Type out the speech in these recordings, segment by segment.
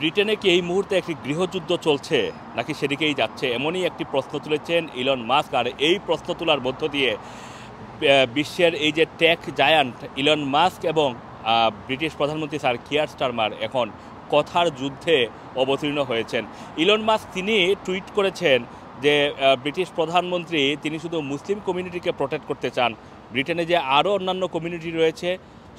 ব্রিটেনে কি এই মুহূর্তে একটি গৃহযুদ্ধ চলছে নাকি সেদিকেই যাচ্ছে এমনই একটি প্রশ্ন তুলেছেন ইলন মাস্ক আর এই প্রশ্ন তোলার মধ্য দিয়ে বিশ্বের এই যে ট্যাক জায়ান্ট ইলন মাস্ক এবং ব্রিটিশ প্রধানমন্ত্রী স্যার কিয়ার স্টারমার এখন কথার যুদ্ধে অবতীর্ণ হয়েছেন ইলন মাস্ক তিনি টুইট করেছেন যে ব্রিটিশ প্রধানমন্ত্রী তিনি শুধু মুসলিম কমিউনিটিকে প্রোটেক্ট করতে চান ব্রিটেনে যে আরও অন্যান্য কমিউনিটি রয়েছে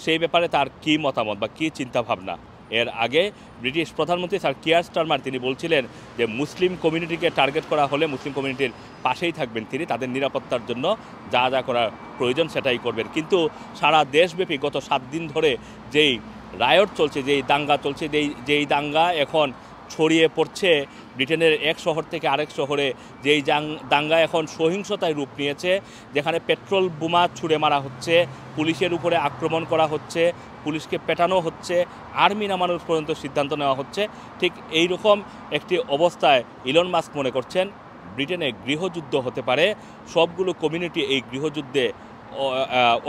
সেই ব্যাপারে তার কী মতামত বা কী চিন্তাভাবনা এর আগে ব্রিটিশ প্রধানমন্ত্রী স্যার কিয়ার স্টারমার তিনি বলছিলেন যে মুসলিম কমিউনিটিকে টার্গেট করা হলে মুসলিম কমিউনিটির পাশেই থাকবেন তিনি তাদের নিরাপত্তার জন্য যা যা করার প্রয়োজন সেটাই করবেন কিন্তু সারা দেশব্যাপী গত সাত দিন ধরে যেই রায়ট চলছে যেই দাঙ্গা চলছে যেই যেই দাঙ্গা এখন ছড়িয়ে পড়ছে ব্রিটেনের এক শহর থেকে আরেক শহরে যেই দাঙ্গা এখন সহিংসতায় রূপ নিয়েছে যেখানে পেট্রোল বোমা ছুড়ে মারা হচ্ছে পুলিশের উপরে আক্রমণ করা হচ্ছে পুলিশকে পেটানো হচ্ছে আর্মি নামানোর পর্যন্ত সিদ্ধান্ত নেওয়া হচ্ছে ঠিক এই রকম একটি অবস্থায় ইলন মাস্ক মনে করছেন ব্রিটেনে গৃহযুদ্ধ হতে পারে সবগুলো কমিউনিটি এই গৃহযুদ্ধে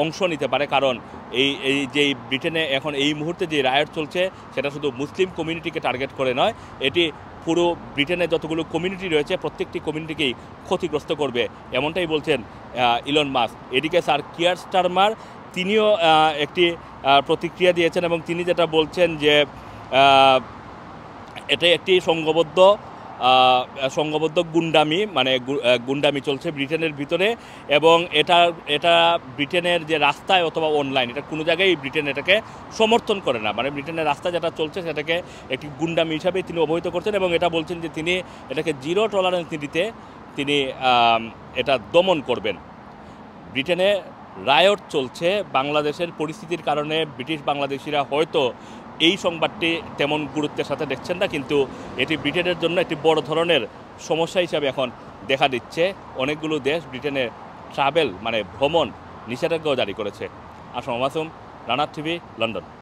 অংশ নিতে পারে কারণ এই এই যে ব্রিটেনে এখন এই মুহূর্তে যে রায়ট চলছে সেটা শুধু মুসলিম কমিউনিটিকে টার্গেট করে নয় এটি পুরো ব্রিটেনে যতগুলো কমিউনিটি রয়েছে প্রত্যেকটি কমিউনিটিকেই ক্ষতিগ্রস্ত করবে এমনটাই বলছেন ইলন মাস্ক এদিকে স্যার কিয়ার স্টারমার তিনিও একটি প্রতিক্রিয়া দিয়েছেন এবং তিনি যেটা বলছেন যে এটা একটি সংঘবদ্ধ সংঘবদ্ধ গুন্ডামি মানে গুন্ডামি চলছে ব্রিটেনের ভিতরে এবং এটা এটা ব্রিটেনের যে রাস্তায় অথবা অনলাইন এটা কোনো জায়গায় ব্রিটেন এটাকে সমর্থন করে না মানে ব্রিটেনের রাস্তা যেটা চলছে সেটাকে একটি গুন্ডামি হিসাবে তিনি অবহিত করছেন এবং এটা বলছেন যে তিনি এটাকে জিরো টলারেন্স নীতিতে তিনি এটা দমন করবেন ব্রিটেনে রায়ট চলছে বাংলাদেশের পরিস্থিতির কারণে ব্রিটিশ বাংলাদেশিরা হয়তো এই সংবাদটি তেমন গুরুত্বের সাথে দেখছেন না কিন্তু এটি ব্রিটেনের জন্য একটি বড় ধরনের সমস্যা হিসাবে এখন দেখা দিচ্ছে অনেকগুলো দেশ ব্রিটেনে ট্রাভেল মানে ভ্রমণ নিষেধাজ্ঞাও জারি করেছে আসম আসুম রানার টিভি লন্ডন